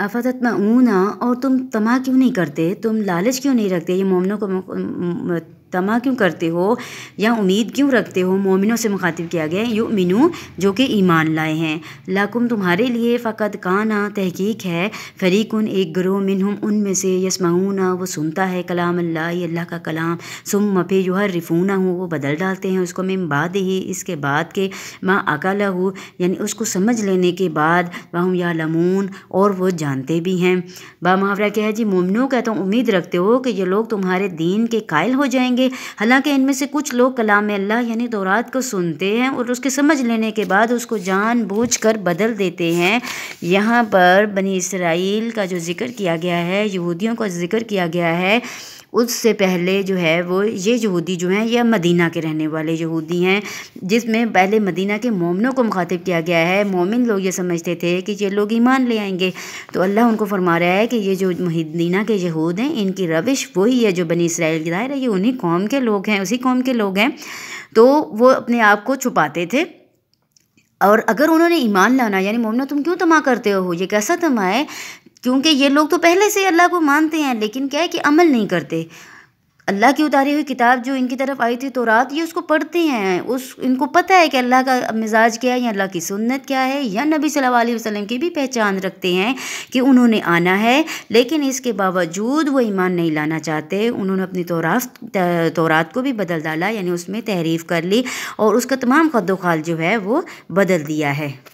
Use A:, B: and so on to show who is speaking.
A: मऊना और तुम तमा क्यों नहीं करते तुम लालच क्यों नहीं रखते ये मोमनों को तमा क्यों करते हो या उम्मीद क्यों रखते हो मोमिनों से मुखातिब किया गया यू मिनू जो कि ईमान लाए हैं लाकुम तुम्हारे लिए फ़कत काना तहकीक है फ़रीकुन एक ग्रोह हम उनमें से यसमाऊना वो सुनता है कलाम अल्लाह अल्लाह का कलाम सुम मफ़े जो हर रिफूना हूँ वो बदल डालते हैं उसको मैं बाद ही इसके बाद के माँ अकाला हूँ यानी उसको समझ लेने के बाद वह या लमून और वो जानते भी हैं बा मुहावरा क्या है जी मोमिनों का तो उम्मीद रखते हो कि ये लोग तुम्हारे दीन के कायल हो जाएंगे थे हालांकि इनमें से कुछ लोग कलाम अल्लाह यानी दौरात को सुनते हैं और उसके समझ लेने के बाद उसको जान बूझ कर बदल देते हैं यहाँ पर बनी इसराइल का जो जिक्र किया गया है यहूदियों का जिक्र किया गया है उससे पहले जो है वो ये यहूदी जो हैं यह मदीना के रहने वाले यहूदी हैं जिसमें पहले मदीना के मोमिनों को मुखातिब किया गया है मोमिन लोग ये समझते थे कि ये लोग ईमान ले आएंगे तो अल्लाह उनको फरमा रहा है कि ये जो मदीना के यहूद हैं इनकी रविश वही है जो बनी इसराइल की दायर है ये उन्हीं कौम के लोग हैं उसी कौम के लोग हैं तो वो अपने आप को छुपाते थे और अगर उन्होंने ईमान लाना यानी मोमना तुम क्यों तमा करते हो ये कैसा तमा है क्योंकि ये लोग तो पहले से अल्लाह को मानते हैं लेकिन क्या है कि अमल नहीं करते अल्लाह की उतारी हुई किताब जो इनकी तरफ आई थी तो रात ये उसको पढ़ते हैं उस इनको पता है कि अल्लाह का मिजाज क्या है या अल्लाह की सुन्नत क्या है या नबी सल्लल्लाहु अलैहि वसल्लम की भी पहचान रखते हैं कि उन्होंने आना है लेकिन इसके बावजूद वो ईमान नहीं लाना चाहते उन्होंने अपनी तोरात तोरात को भी बदल डाला यानी उसमें तहरीफ़ कर ली और उसका तमाम खदोखाल जो है वो बदल दिया है